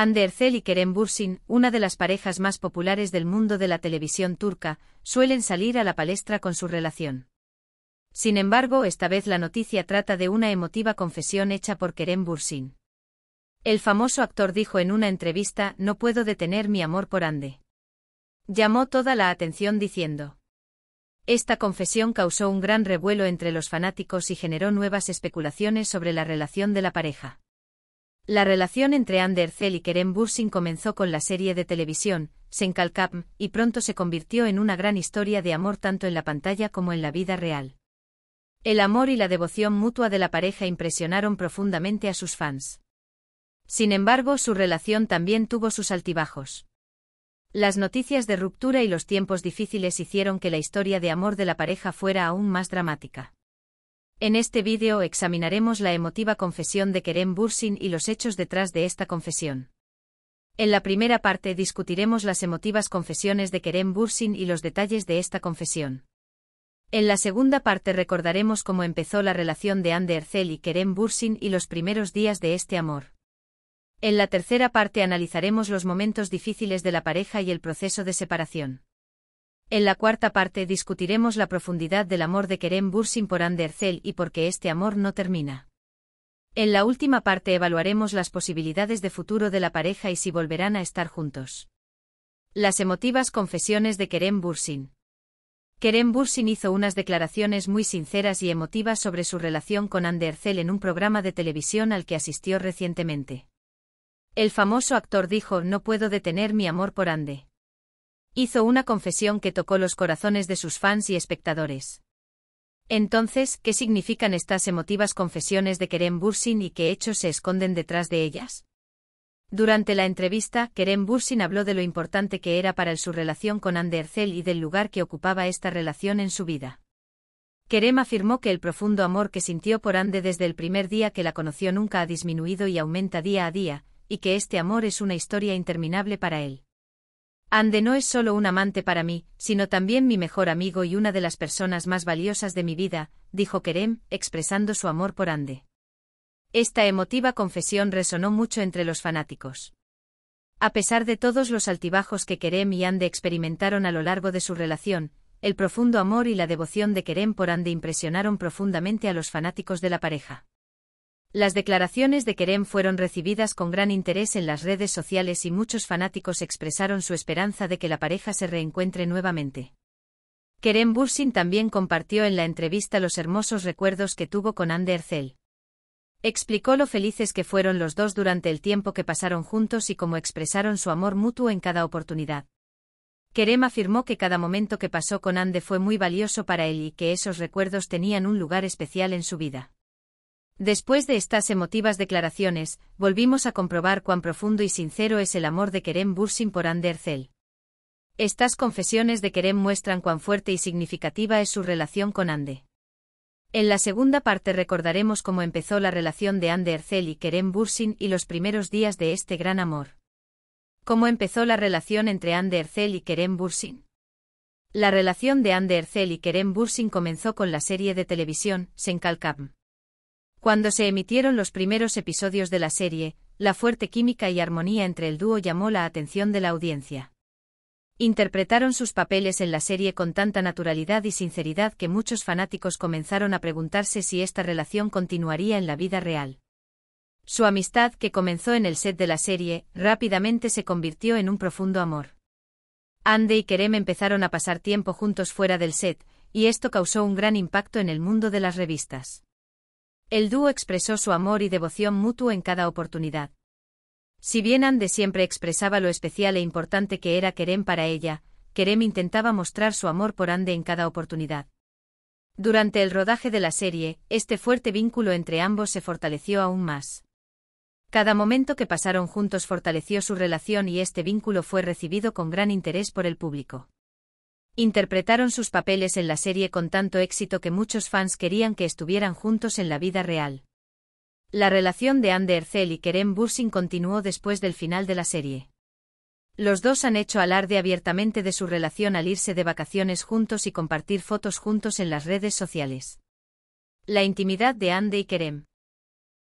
Andersel y Kerem Bursin, una de las parejas más populares del mundo de la televisión turca, suelen salir a la palestra con su relación. Sin embargo, esta vez la noticia trata de una emotiva confesión hecha por Kerem Bursin. El famoso actor dijo en una entrevista, no puedo detener mi amor por Ande. Llamó toda la atención diciendo. Esta confesión causó un gran revuelo entre los fanáticos y generó nuevas especulaciones sobre la relación de la pareja. La relación entre Ander Zell y Kerem Bursin comenzó con la serie de televisión, Senkalkapm, y pronto se convirtió en una gran historia de amor tanto en la pantalla como en la vida real. El amor y la devoción mutua de la pareja impresionaron profundamente a sus fans. Sin embargo, su relación también tuvo sus altibajos. Las noticias de ruptura y los tiempos difíciles hicieron que la historia de amor de la pareja fuera aún más dramática. En este vídeo examinaremos la emotiva confesión de Kerem Bursin y los hechos detrás de esta confesión. En la primera parte discutiremos las emotivas confesiones de Kerem Bursin y los detalles de esta confesión. En la segunda parte recordaremos cómo empezó la relación de Ander Ercel y Kerem Bursin y los primeros días de este amor. En la tercera parte analizaremos los momentos difíciles de la pareja y el proceso de separación. En la cuarta parte discutiremos la profundidad del amor de Kerem Bursin por Andercel y por qué este amor no termina. En la última parte evaluaremos las posibilidades de futuro de la pareja y si volverán a estar juntos. Las emotivas confesiones de Kerem Bursin. Kerem Bursin hizo unas declaraciones muy sinceras y emotivas sobre su relación con Andercel en un programa de televisión al que asistió recientemente. El famoso actor dijo, no puedo detener mi amor por Ande. Hizo una confesión que tocó los corazones de sus fans y espectadores. Entonces, ¿qué significan estas emotivas confesiones de Kerem Bursin y qué hechos se esconden detrás de ellas? Durante la entrevista, Kerem Bursin habló de lo importante que era para él su relación con Andercel y del lugar que ocupaba esta relación en su vida. Kerem afirmó que el profundo amor que sintió por Ande desde el primer día que la conoció nunca ha disminuido y aumenta día a día, y que este amor es una historia interminable para él. Ande no es solo un amante para mí, sino también mi mejor amigo y una de las personas más valiosas de mi vida, dijo Kerem, expresando su amor por Ande. Esta emotiva confesión resonó mucho entre los fanáticos. A pesar de todos los altibajos que Kerem y Ande experimentaron a lo largo de su relación, el profundo amor y la devoción de Kerem por Ande impresionaron profundamente a los fanáticos de la pareja. Las declaraciones de Kerem fueron recibidas con gran interés en las redes sociales y muchos fanáticos expresaron su esperanza de que la pareja se reencuentre nuevamente. Kerem Bursin también compartió en la entrevista los hermosos recuerdos que tuvo con ande Ercel. Explicó lo felices que fueron los dos durante el tiempo que pasaron juntos y cómo expresaron su amor mutuo en cada oportunidad. Kerem afirmó que cada momento que pasó con Ande fue muy valioso para él y que esos recuerdos tenían un lugar especial en su vida. Después de estas emotivas declaraciones, volvimos a comprobar cuán profundo y sincero es el amor de Kerem Bursin por Andercel. Estas confesiones de Kerem muestran cuán fuerte y significativa es su relación con Ande. En la segunda parte recordaremos cómo empezó la relación de Ande Ercel y Kerem Bursin y los primeros días de este gran amor. Cómo empezó la relación entre Ande Ercel y Kerem Bursin. La relación de Ande Ercel y Kerem Bursin comenzó con la serie de televisión, Kabm. Cuando se emitieron los primeros episodios de la serie, la fuerte química y armonía entre el dúo llamó la atención de la audiencia. Interpretaron sus papeles en la serie con tanta naturalidad y sinceridad que muchos fanáticos comenzaron a preguntarse si esta relación continuaría en la vida real. Su amistad, que comenzó en el set de la serie, rápidamente se convirtió en un profundo amor. Ande y Kerem empezaron a pasar tiempo juntos fuera del set, y esto causó un gran impacto en el mundo de las revistas. El dúo expresó su amor y devoción mutuo en cada oportunidad. Si bien Ande siempre expresaba lo especial e importante que era Kerem para ella, Kerem intentaba mostrar su amor por Ande en cada oportunidad. Durante el rodaje de la serie, este fuerte vínculo entre ambos se fortaleció aún más. Cada momento que pasaron juntos fortaleció su relación y este vínculo fue recibido con gran interés por el público interpretaron sus papeles en la serie con tanto éxito que muchos fans querían que estuvieran juntos en la vida real. La relación de ande Ercel y Kerem Bursin continuó después del final de la serie. Los dos han hecho alarde abiertamente de su relación al irse de vacaciones juntos y compartir fotos juntos en las redes sociales. La intimidad de Ande y Kerem.